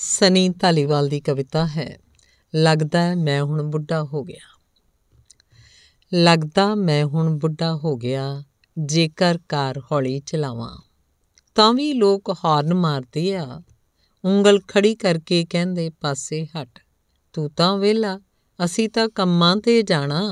ਸਨੀ ਧਾਲੀਵਾਲ ਦੀ ਕਵਿਤਾ ਹੈ ਲੱਗਦਾ ਮੈਂ ਹੁਣ ਬੁੱਢਾ ਹੋ ਗਿਆ ਲੱਗਦਾ ਮੈਂ ਹੁਣ ਬੁੱਢਾ ਹੋ ਗਿਆ ਜੇਕਰ ਕਾਰ ਹੌਲੀ ਚਲਾਵਾਂ ਤਾਂ ਵੀ ਲੋਕ ਹਾਰਨ ਮਾਰਦੇ ਆ ਉਂਗਲ ਖੜੀ ਕਰਕੇ ਕਹਿੰਦੇ ਪਾਸੇ ਹਟ ਤੂੰ ਤਾਂ ਵੇਲਾ ਅਸੀਂ ਤਾਂ ਕੰਮਾਂ ਤੇ ਜਾਣਾ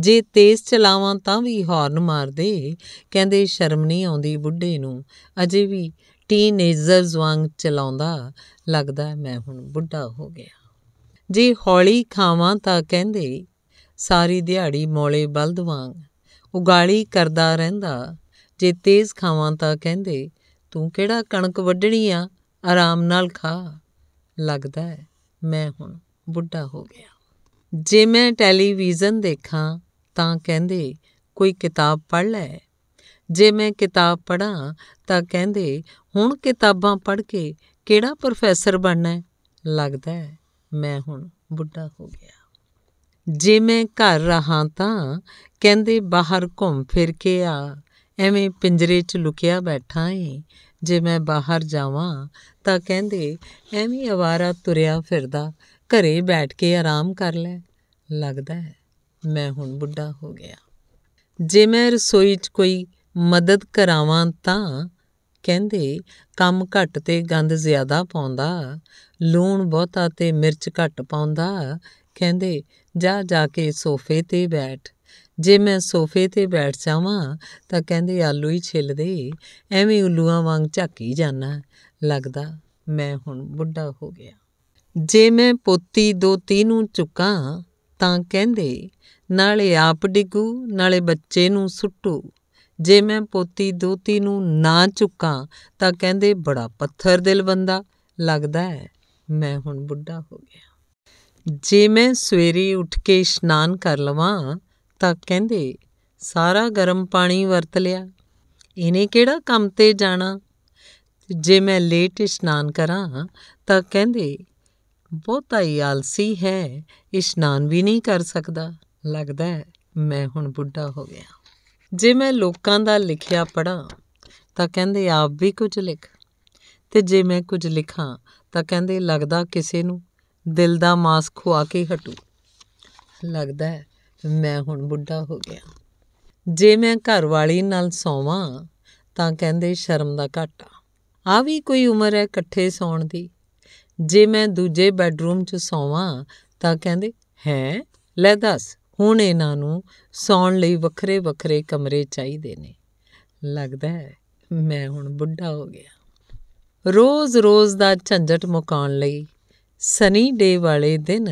ਜੇ ਤੇਜ਼ ਚਲਾਵਾਂ ਤਾਂ ਵੀ ਹਾਰਨ ਮਾਰਦੇ ਕਹਿੰਦੇ ਸ਼ਰਮ ਨਹੀਂ ਆਉਂਦੀ ਬੁੱਢੇ ਨੂੰ ਅਜੇ ਵੀ ਟੀਨੇਜਰਸ ਵਾਂਗ ਚਲਾਉਂਦਾ ਲੱਗਦਾ ਮੈਂ ਹੁਣ ਬੁੱਢਾ ਹੋ ਗਿਆ ਜੇ ਹੌਲੀ ਖਾਵਾਂ ਤਾਂ ਕਹਿੰਦੇ ਸਾਰੀ ਦਿਹਾੜੀ ਮੌਲੇ ਬਲਦ ਵਾਂਗ ਉਗਾਲੀ ਕਰਦਾ ਰਹਿੰਦਾ ਜੇ ਤੇਜ਼ ਖਾਵਾਂ ਤਾਂ ਕਹਿੰਦੇ ਤੂੰ ਕਿਹੜਾ ਕਣਕ ਵੱਢਣੀ ਆ ਆਰਾਮ ਨਾਲ ਖਾ ਲੱਗਦਾ ਮੈਂ ਹੁਣ ਬੁੱਢਾ ਹੋ ਗਿਆ ਜੇ ਮੈਂ ਟੈਲੀਵਿਜ਼ਨ ਦੇਖਾਂ ਤਾਂ ਕਹਿੰਦੇ ਕੋਈ ਕਿਤਾਬ ਪੜ੍ਹ ਲੈ ਜੇ ਮੈਂ ਕਿਤਾਬ ਪੜਾਂ ਤਾਂ ਕਹਿੰਦੇ ਹੁਣ ਕਿਤਾਬਾਂ ਪੜ੍ਹ ਕੇ ਕਿਹੜਾ ਪ੍ਰੋਫੈਸਰ ਬਣਨਾ ਹੈ ਲੱਗਦਾ ਹੈ ਮੈਂ ਹੁਣ ਬੁੱਢਾ ਹੋ ਗਿਆ ਜੇ ਮੈਂ ਘਰ ਰਹਾ ਤਾਂ ਕਹਿੰਦੇ ਬਾਹਰ ਘੁੰਮ ਫਿਰ ਕੇ ਆ ਐਵੇਂ ਪਿੰਜਰੇ 'ਚ ਲੁਕਿਆ ਬੈਠਾ ਏ ਜੇ ਮੈਂ ਬਾਹਰ ਜਾਵਾਂ ਤਾਂ ਕਹਿੰਦੇ ਐਵੇਂ ਆਵਾਰਾ ਤੁਰਿਆ ਫਿਰਦਾ ਘਰੇ ਬੈਠ ਕੇ ਆਰਾਮ ਕਰ ਲੈ ਲੱਗਦਾ ਹੈ ਮੈਂ ਹੁਣ ਬੁੱਢਾ ਹੋ ਗਿਆ ਜੇ ਮੈਂ ਰਸੋਈ 'ਚ ਕੋਈ ਮਦਦ ਕਰਾਵਾਂ ਤਾਂ ਕਹਿੰਦੇ ਕੰਮ ਘੱਟ ਤੇ ਗੰਦ ਜ਼ਿਆਦਾ ਪਾਉਂਦਾ ਲੂਣ ਬਹੁਤਾ ਤੇ ਮਿਰਚ ਘੱਟ ਪਾਉਂਦਾ ਕਹਿੰਦੇ ਜਾ ਜਾ ਕੇ ਸੋਫੇ ਤੇ ਬੈਠ ਜੇ ਮੈਂ ਸੋਫੇ ਤੇ ਬੈਠ ਜਾਵਾਂ ਤਾਂ ਕਹਿੰਦੇ ਆਲੂ ਹੀ ਛਿੱਲ ਦੇ ਐਵੇਂ ਉੱਲੂਆਂ ਵਾਂਗ ਝਾਕੀ ਜਾਣਾ ਲੱਗਦਾ ਮੈਂ ਹੁਣ ਬੁੱਢਾ ਹੋ ਗਿਆ ਜੇ ਮੈਂ ਪੋਤੀ ਦੋਤੀ ਨੂੰ ਚੁੱਕਾਂ ਤਾਂ ਕਹਿੰਦੇ ਨਾਲੇ ਆਪ ਡਿੱਗੂ ਨਾਲੇ ਬੱਚੇ ਨੂੰ ਸੁੱਟੂ ਜੇ ਮੈਂ ਪੋਤੀ ਦੋਤੀ ਨੂੰ ਨਾ ਚੁੱਕਾਂ ਤਾਂ ਕਹਿੰਦੇ ਬੜਾ ਪੱਥਰ ਦਿਲ ਬੰਦਾ ਲੱਗਦਾ ਹੈ ਮੈਂ ਹੁਣ ਬੁੱਢਾ ਹੋ ਗਿਆ ਜੇ ਮੈਂ ਸਵੇਰੇ ਉੱਠ ਕੇ ਇਸ਼ਨਾਨ ਕਰ ਲਵਾਂ ਤਾਂ ਕਹਿੰਦੇ ਸਾਰਾ ਗਰਮ ਪਾਣੀ ਵਰਤ ਲਿਆ ਇਹਨੇ ਕਿਹੜਾ ਕੰਮ ਤੇ ਜਾਣਾ ਜੇ ਮੈਂ ਲੇਟ ਇਸ਼ਨਾਨ ਕਰਾਂ ਤਾਂ ਕਹਿੰਦੇ ਬਹੁਤਾ ਹੀ ਆਲਸੀ ਹੈ ਇਸ਼ਨਾਨ ਵੀ ਨਹੀਂ ਕਰ ਸਕਦਾ ਲੱਗਦਾ ਹੈ ਮੈਂ ਹੁਣ ਬੁੱਢਾ ਹੋ ਗਿਆ ਜੇ ਮੈਂ ਲੋਕਾਂ ਦਾ ਲਿਖਿਆ ਪੜਾਂ ਤਾਂ ਕਹਿੰਦੇ ਆਪ ਵੀ ਕੁਝ ਲਿਖ ਤੇ ਜੇ ਮੈਂ ਕੁਝ ਲਿਖਾਂ ਤਾਂ ਕਹਿੰਦੇ ਲੱਗਦਾ ਕਿਸੇ ਨੂੰ ਦਿਲ ਦਾ ਮਾਸ ਖਵਾ ਕੇ ਹਟੂ ਲੱਗਦਾ ਹੈ ਮੈਂ ਹੁਣ ਬੁੱਢਾ ਹੋ ਗਿਆ ਜੇ ਮੈਂ ਘਰ ਵਾਲੀ ਨਾਲ ਸੌਵਾਂ ਤਾਂ ਕਹਿੰਦੇ ਸ਼ਰਮ ਦਾ ਘਾਟਾ ਆ ਵੀ ਕੋਈ ਉਮਰ ਹੈ ਇਕੱਠੇ ਸੌਣ ਦੀ ਜੇ ਮੈਂ ਦੂਜੇ ਬੈੱਡਰੂਮ 'ਚ ਸੌਵਾਂ ਤਾਂ ਕਹਿੰਦੇ ਹੈ ਲੈ ਦੱਸ ਹੁਣ ਇਹਨਾਂ ਨੂੰ ਸੌਣ ਲਈ ਵੱਖਰੇ ਵੱਖਰੇ ਕਮਰੇ ਚਾਹੀਦੇ ਨੇ ਲੱਗਦਾ ਹੈ ਮੈਂ ਹੁਣ ਬੁੱਢਾ ਹੋ ਗਿਆ ਰੋਜ਼-ਰੋਜ਼ ਦਾ ਝੰਜਟ ਮੁਕਾਉਣ ਲਈ ਸਨੀ ਡੇ ਵਾਲੇ ਦਿਨ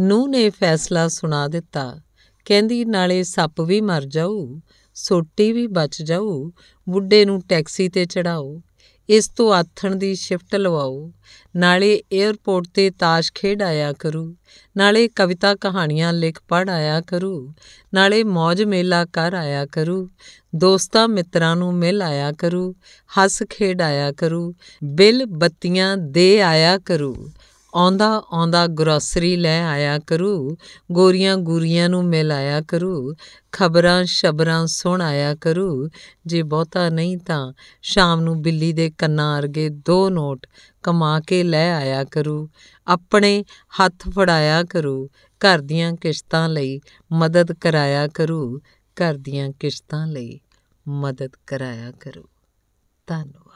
ਨੂੰ ਨੇ ਫੈਸਲਾ ਸੁਣਾ ਦਿੱਤਾ ਕਹਿੰਦੀ ਨਾਲੇ ਸੱਪ ਵੀ ਮਰ ਜਾਊ ਸੋਟੀ ਵੀ ਬਚ ਜਾਊ ਬੁੱਢੇ ਨੂੰ ਟੈਕਸੀ ਤੇ ਚੜਾਓ ਇਸ ਤੋਂ ਆਥਣ ਦੀ ਸ਼ਿਫਟ ਲਵਾਓ ਨਾਲੇ 에ਅਰਪੋਰਟ ਤੇ ਤਾਸ਼ ਖੇਡ ਆਇਆ ਕਰੂ ਨਾਲੇ ਕਵਿਤਾ ਕਹਾਣੀਆਂ ਲਿਖ ਪੜ ਆਇਆ ਕਰੂ ਨਾਲੇ ਮौज ਮੇਲਾ ਕਰ ਆਇਆ ਕਰੂ ਦੋਸਤਾਂ ਮਿੱਤਰਾਂ ਨੂੰ ਮਿਲ ਆਇਆ ਕਰੂ ਹੱਸ ਖੇਡ ਆਇਆ ਕਰੂ ਬਿੱਲ ਬੱਤੀਆਂ ਦੇ ਆਇਆ ਕਰੂ ਆਉਂਦਾ ਆਉਂਦਾ ਗਰੋਸਰੀ ਲੈ ਆਇਆ ਕਰੂ ਗੋਰੀਆਂ ਗੂਰੀਆਂ ਨੂੰ ਮਿਲਾਇਆ ਕਰੂ ਖਬਰਾਂ ਸ਼ਬਰਾਂ ਸੁਣ ਆਇਆ ਕਰੂ ਜੇ ਬਹੁਤਾ ਨਹੀਂ ਤਾਂ ਸ਼ਾਮ ਨੂੰ ਬਿੱਲੀ ਦੇ ਕੰਨਾਂ ਅਰਗੇ ਦੋ ਨੋਟ ਕਮਾ ਕੇ ਲੈ ਆਇਆ ਕਰੂ ਆਪਣੇ ਹੱਥ ਫੜਾਇਆ ਕਰੂ ਘਰ ਦੀਆਂ ਕਿਸ਼ਤਾਂ ਲਈ ਮਦਦ ਕਰਾਇਆ ਕਰੂ ਘਰ ਦੀਆਂ ਕਿਸ਼ਤਾਂ ਲਈ ਮਦਦ ਕਰਾਇਆ ਕਰੂ ਧੰਨਵਾਦ